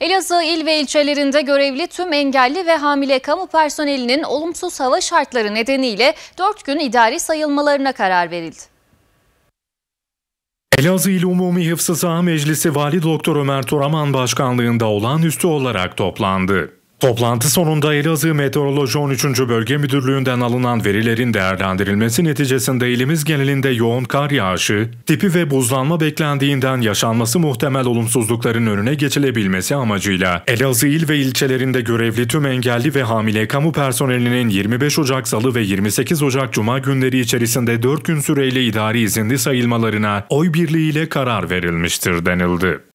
Elazığ il ve ilçelerinde görevli tüm engelli ve hamile kamu personelinin olumsuz hava şartları nedeniyle 4 gün idari sayılmalarına karar verildi. Elazığ İl Umumi Hıfzı Saha Meclisi Vali Doktor Ömer Toraman Başkanlığında olan olağanüstü olarak toplandı. Toplantı sonunda Elazığ Meteoroloji 13. Bölge Müdürlüğü'nden alınan verilerin değerlendirilmesi neticesinde ilimiz genelinde yoğun kar yağışı, tipi ve buzlanma beklendiğinden yaşanması muhtemel olumsuzlukların önüne geçilebilmesi amacıyla Elazığ il ve ilçelerinde görevli tüm engelli ve hamile kamu personelinin 25 Ocak Salı ve 28 Ocak Cuma günleri içerisinde 4 gün süreyle idari izinli sayılmalarına oy birliğiyle karar verilmiştir denildi.